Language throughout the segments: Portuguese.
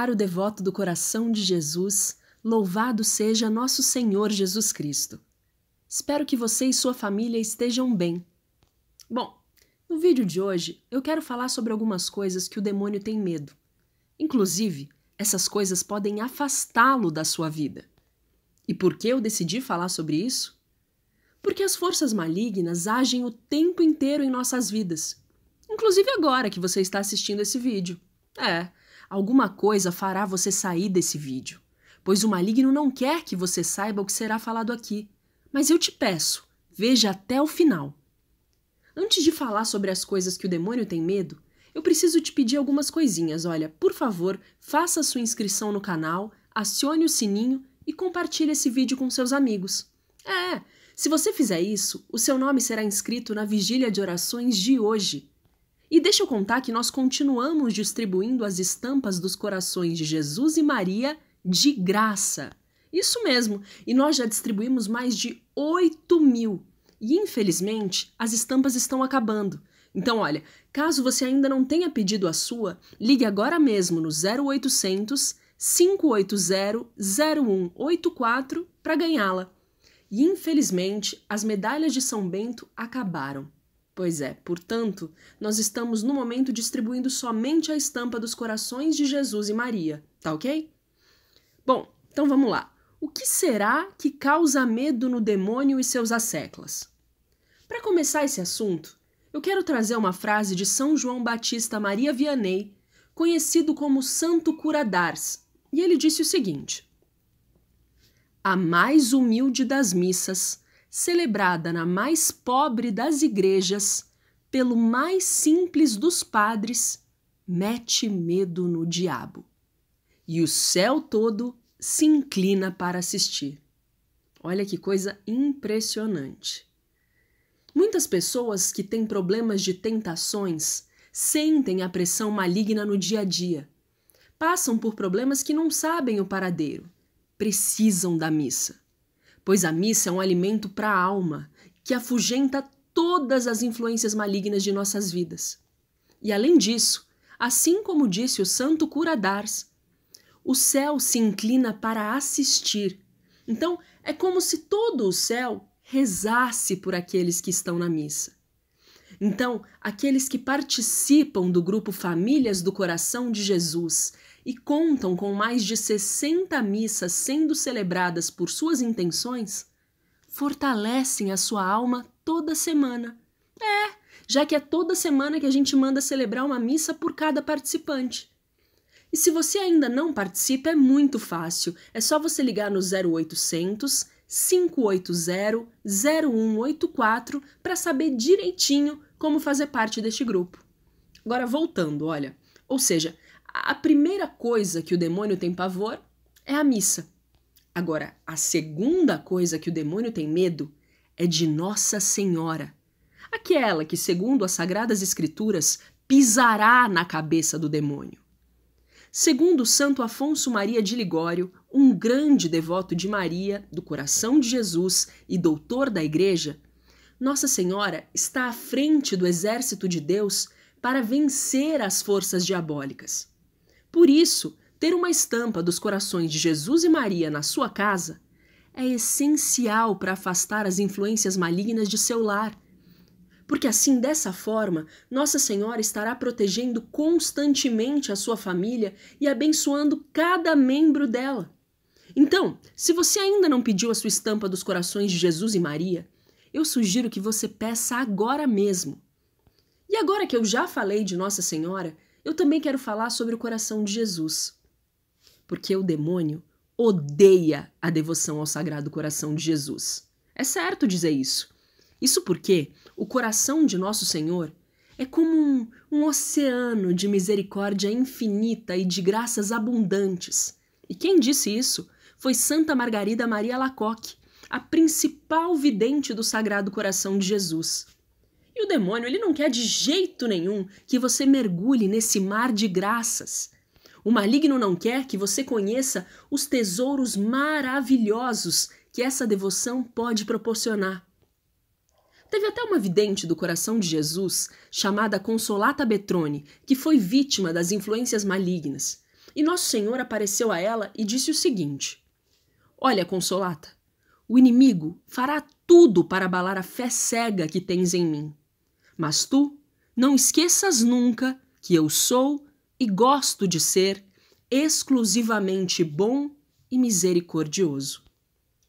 Caro devoto do coração de Jesus, louvado seja nosso Senhor Jesus Cristo. Espero que você e sua família estejam bem. Bom, no vídeo de hoje eu quero falar sobre algumas coisas que o demônio tem medo. Inclusive, essas coisas podem afastá-lo da sua vida. E por que eu decidi falar sobre isso? Porque as forças malignas agem o tempo inteiro em nossas vidas. Inclusive agora que você está assistindo esse vídeo. É, Alguma coisa fará você sair desse vídeo, pois o maligno não quer que você saiba o que será falado aqui. Mas eu te peço, veja até o final. Antes de falar sobre as coisas que o demônio tem medo, eu preciso te pedir algumas coisinhas. Olha, por favor, faça sua inscrição no canal, acione o sininho e compartilhe esse vídeo com seus amigos. É, se você fizer isso, o seu nome será inscrito na vigília de orações de hoje, e deixa eu contar que nós continuamos distribuindo as estampas dos corações de Jesus e Maria de graça. Isso mesmo, e nós já distribuímos mais de 8 mil. E infelizmente, as estampas estão acabando. Então, olha, caso você ainda não tenha pedido a sua, ligue agora mesmo no 0800 580 0184 para ganhá-la. E infelizmente, as medalhas de São Bento acabaram. Pois é, portanto, nós estamos no momento distribuindo somente a estampa dos corações de Jesus e Maria, tá ok? Bom, então vamos lá. O que será que causa medo no demônio e seus asseclas? Para começar esse assunto, eu quero trazer uma frase de São João Batista Maria Vianney, conhecido como Santo Curadars, e ele disse o seguinte: A mais humilde das missas celebrada na mais pobre das igrejas, pelo mais simples dos padres, mete medo no diabo. E o céu todo se inclina para assistir. Olha que coisa impressionante. Muitas pessoas que têm problemas de tentações sentem a pressão maligna no dia a dia. Passam por problemas que não sabem o paradeiro. Precisam da missa pois a missa é um alimento para a alma que afugenta todas as influências malignas de nossas vidas. E além disso, assim como disse o santo cura d'Ars, o céu se inclina para assistir. Então, é como se todo o céu rezasse por aqueles que estão na missa. Então, aqueles que participam do grupo Famílias do Coração de Jesus e contam com mais de 60 missas sendo celebradas por suas intenções, fortalecem a sua alma toda semana. É, já que é toda semana que a gente manda celebrar uma missa por cada participante. E se você ainda não participa, é muito fácil. É só você ligar no 0800 580 0184 para saber direitinho como fazer parte deste grupo. Agora, voltando, olha. Ou seja, a primeira coisa que o demônio tem pavor é a missa. Agora, a segunda coisa que o demônio tem medo é de Nossa Senhora. Aquela que, segundo as Sagradas Escrituras, pisará na cabeça do demônio. Segundo Santo Afonso Maria de Ligório, um grande devoto de Maria, do coração de Jesus e doutor da Igreja, nossa Senhora está à frente do exército de Deus para vencer as forças diabólicas. Por isso, ter uma estampa dos corações de Jesus e Maria na sua casa é essencial para afastar as influências malignas de seu lar. Porque assim, dessa forma, Nossa Senhora estará protegendo constantemente a sua família e abençoando cada membro dela. Então, se você ainda não pediu a sua estampa dos corações de Jesus e Maria, eu sugiro que você peça agora mesmo. E agora que eu já falei de Nossa Senhora, eu também quero falar sobre o coração de Jesus. Porque o demônio odeia a devoção ao Sagrado Coração de Jesus. É certo dizer isso. Isso porque o coração de Nosso Senhor é como um, um, oceano de misericórdia infinita e de graças abundantes. E quem disse isso foi Santa Margarida Maria Lacoque, a principal vidente do Sagrado Coração de Jesus. E o demônio, ele não quer de jeito nenhum que você mergulhe nesse mar de graças. O maligno não quer que você conheça os tesouros maravilhosos que essa devoção pode proporcionar. Teve até uma vidente do coração de Jesus, chamada Consolata Betrone, que foi vítima das influências malignas. E Nosso Senhor apareceu a ela e disse o seguinte: Olha, Consolata, o inimigo fará tudo para abalar a fé cega que tens em mim. Mas tu não esqueças nunca que eu sou e gosto de ser exclusivamente bom e misericordioso.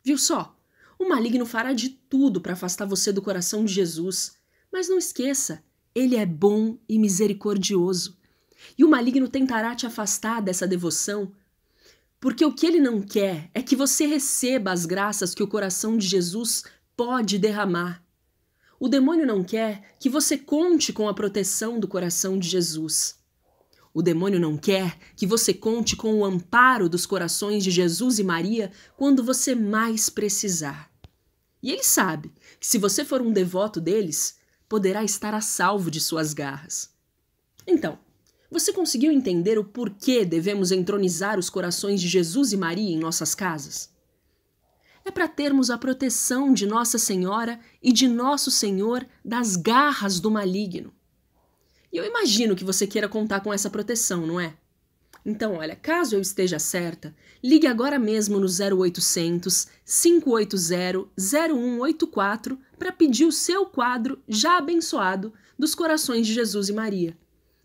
Viu só? O maligno fará de tudo para afastar você do coração de Jesus, mas não esqueça, ele é bom e misericordioso. E o maligno tentará te afastar dessa devoção porque o que ele não quer é que você receba as graças que o coração de Jesus pode derramar. O demônio não quer que você conte com a proteção do coração de Jesus. O demônio não quer que você conte com o amparo dos corações de Jesus e Maria quando você mais precisar. E ele sabe que se você for um devoto deles, poderá estar a salvo de suas garras. Então, você conseguiu entender o porquê devemos entronizar os corações de Jesus e Maria em nossas casas? É para termos a proteção de Nossa Senhora e de Nosso Senhor das garras do maligno. E eu imagino que você queira contar com essa proteção, não é? Então, olha, caso eu esteja certa, ligue agora mesmo no 0800 580 0184 para pedir o seu quadro já abençoado dos Corações de Jesus e Maria.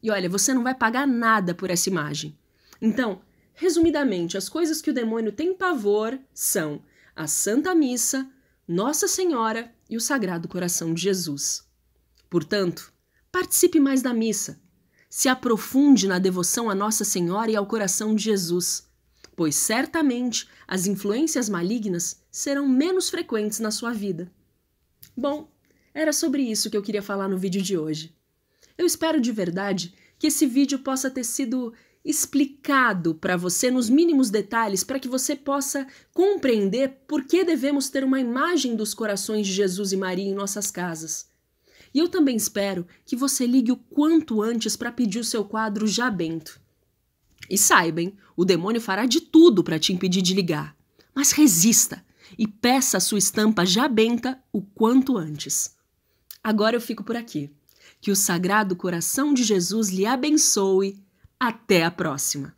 E olha, você não vai pagar nada por essa imagem. Então, resumidamente, as coisas que o demônio tem pavor são a Santa Missa, Nossa Senhora e o Sagrado Coração de Jesus. Portanto, participe mais da missa. Se aprofunde na devoção a Nossa Senhora e ao Coração de Jesus, pois certamente as influências malignas serão menos frequentes na sua vida. Bom, era sobre isso que eu queria falar no vídeo de hoje. Eu espero de verdade que esse vídeo possa ter sido explicado para você nos mínimos detalhes, para que você possa compreender por que devemos ter uma imagem dos corações de Jesus e Maria em nossas casas. E eu também espero que você ligue o quanto antes para pedir o seu quadro já bento. E saiba, o demônio fará de tudo para te impedir de ligar. Mas resista e peça a sua estampa já benta o quanto antes. Agora eu fico por aqui. Que o Sagrado Coração de Jesus lhe abençoe. Até a próxima!